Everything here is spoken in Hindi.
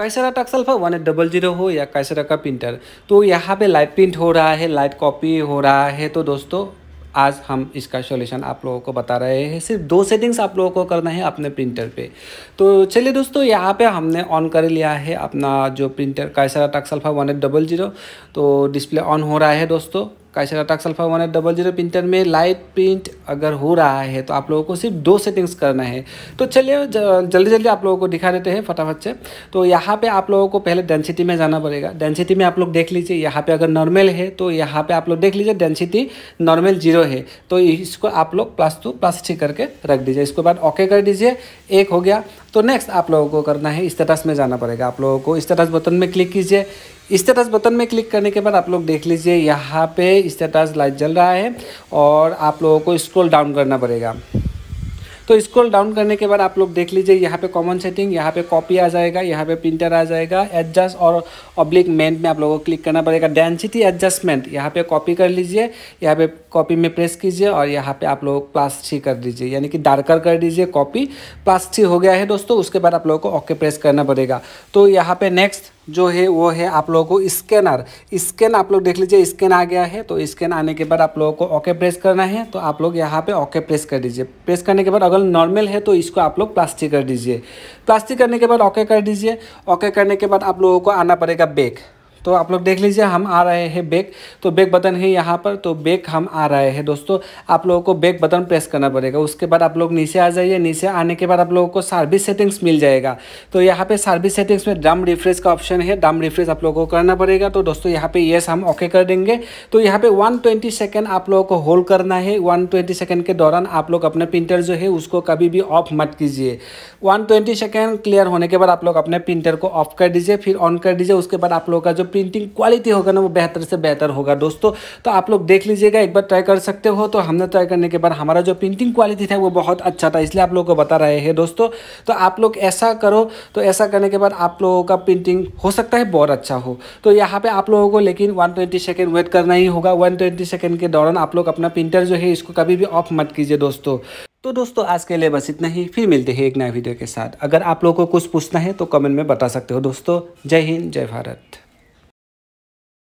कैसरा का टक्सल वन एट डबल जीरो हो या कैसरा का प्रिंटर तो यहाँ पे लाइट प्रिंट हो रहा है लाइट कॉपी हो रहा है तो दोस्तों आज हम इसका सॉल्यूशन आप लोगों को बता रहे हैं सिर्फ दो सेटिंग्स आप लोगों को करना है अपने प्रिंटर पे तो चलिए दोस्तों यहाँ पे हमने ऑन कर लिया है अपना जो printer Kyocera TASKalfa one eight double zero तो डिस्प्ले ऑन हो रहा है दोस्तों Kyocera alfa one eight double zero printer में लाइट प्रिंट अगर हो रहा है तो आप लोगों को सिर्फ दो सेटिंग्स करना है तो चलिए जल्दी जल्दी आप लोगों को दिखा देते हैं फटाफट से तो यहाँ पे आप लोगों को पहले डेंसिटी में जाना पड़ेगा डेंसिटी में आप लोग देख लीजिए यहाँ पे अगर नॉर्मल है तो यहाँ पर आप लोग देख लीजिए डेंसिटी नॉर्मल जीरो है तो इसको आप लोग प्लस टू प्लस थ्री करके रख दीजिए इसके बाद ओके कर दीजिए एक हो गया तो नेक्स्ट आप लोगों को करना है स्टेटस में जाना पड़ेगा आप लोगों को स्टेटस बटन में क्लिक कीजिए स्टेटस बटन में क्लिक करने के बाद आप लोग देख लीजिए यहाँ पे स्टेटस लाइट जल रहा है और आप लोगों को स्क्रॉल डाउन करना पड़ेगा तो स्क्रॉल डाउन करने के बाद आप लोग देख लीजिए यहाँ पे कॉमन सेटिंग यहाँ पे कॉपी आ जाएगा यहाँ पे प्रिंटर आ जाएगा एडजस्ट और ऑब्लिक में आप लोगों को क्लिक करना पड़ेगा डेंसिटी एडजस्टमेंट यहाँ पे कॉपी कर लीजिए यहाँ पे कॉपी में प्रेस कीजिए और यहाँ पे आप लोग प्लास्टी कर दीजिए यानी कि डार्कर कर दीजिए कॉपी प्लास्टी हो गया है दोस्तों उसके बाद आप लोगों को ओके प्रेस करना पड़ेगा तो यहाँ पे नेक्स्ट जो है वो है आप लोगों को स्कैनर स्कैन आप लोग देख लीजिए स्कैन आ गया है तो स्कैन आने के बाद आप लोगों को ओके प्रेस करना है तो आप लोग यहाँ पे ओके प्रेस कर दीजिए प्रेस करने के बाद अगर लेवल नॉर्मल है तो इसको आप लोग प्लास्टिक कर दीजिए प्लास्टिक करने के बाद ओके कर दीजिए ओके करने के बाद आप लोगों को आना पड़ेगा बेक तो आप लोग देख लीजिए हम आ रहे हैं बैक तो बैक बटन है यहाँ पर तो बैक हम आ रहे हैं दोस्तों आप लोगों को बैक बटन प्रेस करना पड़ेगा उसके बाद आप लोग नीचे आ जाइए नीचे आने के बाद आप लोगों को सर्विस सेटिंग्स मिल जाएगा तो यहाँ पे सर्विस सेटिंग्स में ड्रम रिफ्रेस का ऑप्शन है ड्रम रिफ्रेस आप लोगों को करना पड़ेगा तो दोस्तों यहाँ पे येस हम ओके कर देंगे तो यहाँ पे वन ट्वेंटी आप लोगों को होल्ड करना है वन ट्वेंटी के दौरान आप लोग अपने प्रिंटर जो है उसको कभी भी ऑफ मत कीजिए वन ट्वेंटी क्लियर होने के बाद आप लोग अपने प्रिंटर को ऑफ कर दीजिए फिर ऑन कर दीजिए उसके बाद आप लोगों का जो प्रिंटिंग क्वालिटी होगा ना वो बेहतर से बेहतर होगा दोस्तों तो आप लोग देख लीजिएगा एक बार ट्राई कर सकते हो तो हमने ट्राई करने के बाद हमारा जो प्रिंटिंग क्वालिटी था वो बहुत अच्छा था इसलिए आप लोग को बता रहे हैं दोस्तों तो आप लोग ऐसा करो तो ऐसा करने के बाद आप लोगों का प्रिंटिंग हो सकता है बहुत अच्छा हो तो यहाँ पर आप लोगों को लेकिन वन ट्वेंटी सेकेंड वेट करना ही होगा वन ट्वेंटी सेकेंड के दौरान आप लोग अपना प्रिंटर जो है इसको कभी भी ऑफ मत कीजिए दोस्तों तो दोस्तों आज के लिए बस इतना ही फिर मिलते हैं एक नए वीडियो के साथ अगर आप लोगों को कुछ पूछना है तो कमेंट में बता सकते हो दोस्तों जय हिंद जय भारत